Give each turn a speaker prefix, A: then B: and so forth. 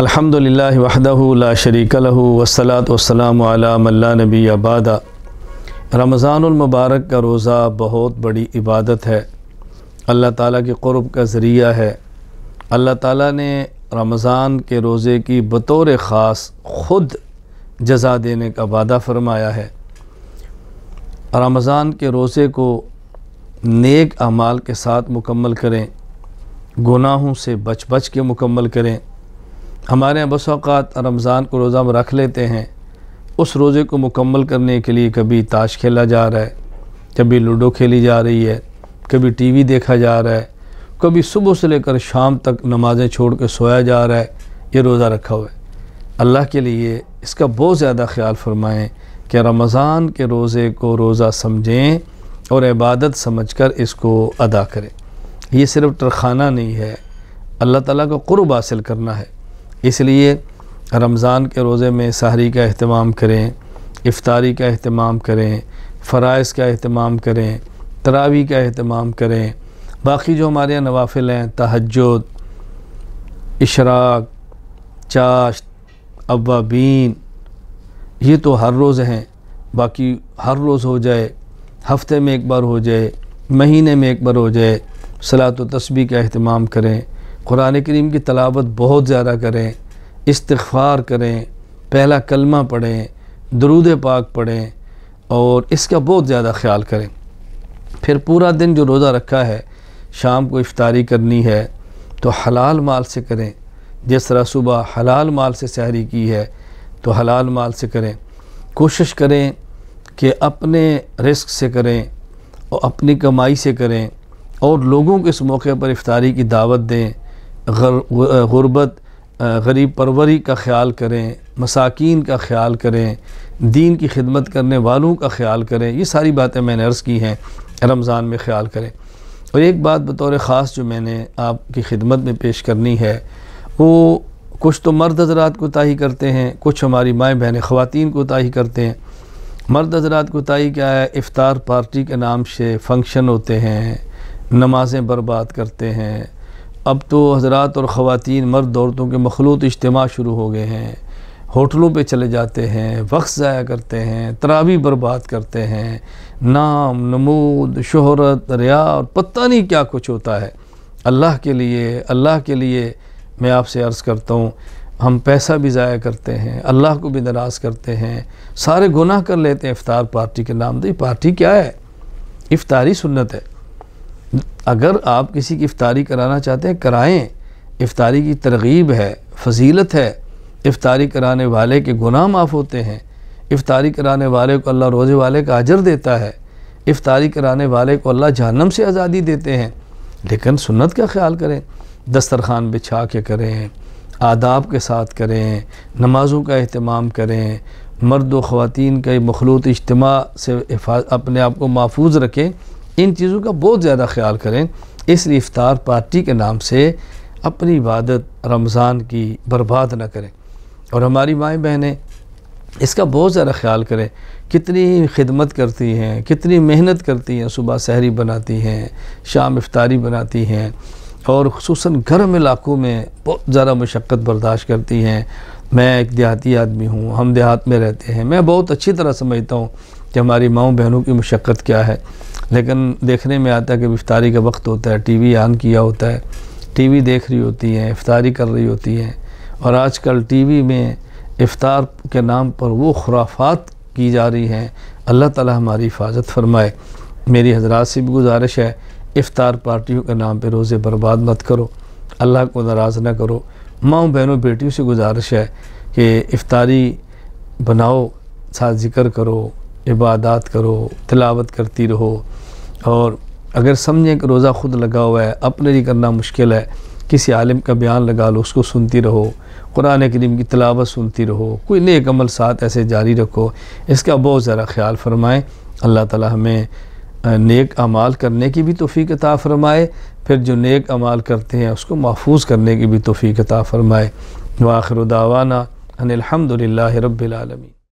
A: अलहमदिल्ला वहदला शरीक लहू वसलात वसलाम मल्ला नबी आबादा रमज़ानमबारक का रोज़ा बहुत बड़ी इबादत है अल्लाह ताला के क़ुरब का ज़रिया है अल्लाह ताला ने रमज़ान के रोज़े की बतौर ख़ास ख़ुद जजा देने का वादा फ़रमाया है रमज़ान के रोज़े को नेक अमाल के साथ मुकम्मल करें गुनाहों से बच बच के मुकम्मल करें हमारे यहाँ बस अवत रमज़ान को रोज़ा हम रख लेते हैं उस रोज़े को मुकम्मल करने के लिए कभी ताश खेला जा रहा है कभी लूडो खेली जा रही है कभी टीवी देखा जा रहा है कभी सुबह से लेकर शाम तक नमाज़ें छोड़ के सोया जा रहा है ये रोज़ा रखा हुआ है अल्लाह के लिए इसका बहुत ज़्यादा ख्याल फरमाएँ कि रमज़ान के रोज़े को रोज़ा समझें और इबादत समझकर इसको अदा करें ये सिर्फ तरखाना नहीं है अल्लाह ताला को क़ुरब हासिल करना है इसलिए रमज़ान के रोज़े में सहरी का अहतमाम करें इफ्तारी का अहतमाम करें फ़राइज़ का अहतमाम करें तरावी का अहतमाम करें बाकी जो हमारे यहाँ नवाफिल हैं तहजद इशराक चाश्त अवाबीन ये तो हर रोज़ हैं बाकी हर रोज़ हो जाए हफ्ते में एक बार हो जाए महीने में एक बार हो जाए सलात व तस्बी का अहतमाम करें कुरान करीम की तलावत बहुत ज़्यादा करें इस्तार करें पहला कलमा पढ़ें दरूद पाक पढ़ें और इसका बहुत ज़्यादा ख्याल करें फिर पूरा दिन जो रोज़ा रखा है शाम को इफ्तारी करनी है तो हलाल माल से करें जिस तरह सुबह हलाल माल से सहरी की है तो हलाल माल से करें कोशिश करें कि अपने रिस्क से करें और अपनी कमाई से करें और लोगों को इस मौके पर इफ्तारी की दावत दें गुरबत गरीब परवरी का ख्याल करें मसाकिन का ख्याल करें दीन की खिदमत करने वालों का ख्याल करें ये सारी बातें मैंने अर्ज़ की हैं रमज़ान में ख्याल करें और एक बात बतौर ख़ास जो मैंने आपकी खिदमत में पेश करनी है वो कुछ तो मर्द हजरात को ताही करते हैं कुछ हमारी माएँ बहनें ख़वान को ताही करते हैं मर्द हजरात को ताही क्या है इफ़ार पार्टी के नाम से फ़ंक्शन होते हैं नमाज़ें बर्बाद करते हैं अब तो हजरात और ख़वान मर्द औरतों के मखलूत इज्तम शुरू हो गए हैं होटलों पे चले जाते हैं वक्त ज़ाया करते हैं तरावी बर्बाद करते हैं नाम नमूद शहरत रिया और पता नहीं क्या कुछ होता है अल्लाह के लिए अल्लाह के लिए मैं आपसे अर्ज़ करता हूँ हम पैसा भी ज़ाया करते हैं अल्लाह को भी नाराज़ करते हैं सारे गुनाह कर लेते हैं इफ़ार पार्टी के नाम तो पार्टी क्या है इफ़ारी सुन्नत है अगर आप किसी की इफ्तारी कराना चाहते हैं कराएं इफ्तारी की तरगीब है फजीलत है इफ्तारी कराने वाले के गुनाह माफ़ होते हैं इफ्तारी कराने वाले को अल्लाह रोज़े वाले का अजर देता है इफ्तारी कराने वाले को अल्लाह जहनम से आज़ादी देते हैं लेकिन सुन्नत का ख्याल करें दस्तरखान बिछा के करें आदाब के साथ करें नमाज़ों का अहतमाम करें मर्द व ख़वान का मखलूत इज्तम से अपने आप को महफूज रखें इन चीज़ों का बहुत ज़्यादा ख्याल करें इसलिए इफ्तार पार्टी के नाम से अपनी इबादत रमज़ान की बर्बाद ना करें और हमारी माएँ बहनें इसका बहुत ज़्यादा ख्याल करें कितनी खिदमत करती हैं कितनी मेहनत करती हैं सुबह सहरी बनाती हैं शाम इफ्तारी बनाती हैं और खूस गर्म इलाकों में बहुत ज़्यादा मशक्क़त बर्दाश्त करती हैं मैं एक देहाती आदमी हूँ हम देहात में रहते हैं मैं बहुत अच्छी तरह समझता हूँ कि हमारी माओ बहनों की मशक्क़त क्या है लेकिन देखने में आता है कि इफ्तारी का वक्त होता है टीवी ऑन किया होता है टीवी देख रही होती हैं इफ्तारी कर रही होती हैं और आजकल टीवी में इफ्तार के नाम पर वो खुराफात की जा रही हैं अल्लाह ताला हमारी हिफाजत फरमाए मेरी हजरात से भी गुजारिश है इफ़ार पार्टियों के नाम पर रोज़े बर्बाद मत करो अल्लाह को नाराज़ ना करो माओ बहनों बेटियों से गुजारिश है कि इफ्तारी बनाओ साथ ज़िक्र करो इबादत करो तिलावत करती रहो और अगर समझें कि रोज़ा ख़ुद लगा हुआ है अपने लिए करना मुश्किल है किसी आलिम का बयान लगा लो उसको सुनती रहो कुरान करीम की तलावत सुनती रहो कोई नेक अमल साथ ऐसे जारी रखो इसका बहुत ज़्यादा ख्याल फरमाएँ अल्लाह ताला हमें नेक अमाल करने की भी तोफ़ी अता फ़रमाए फिर जो नेक अमाल करते हैं उसको महफूज करने की भी तोफ़ी अता फ़रमाए वाखिर दावाना अनिलहमदिल्ला रबालमी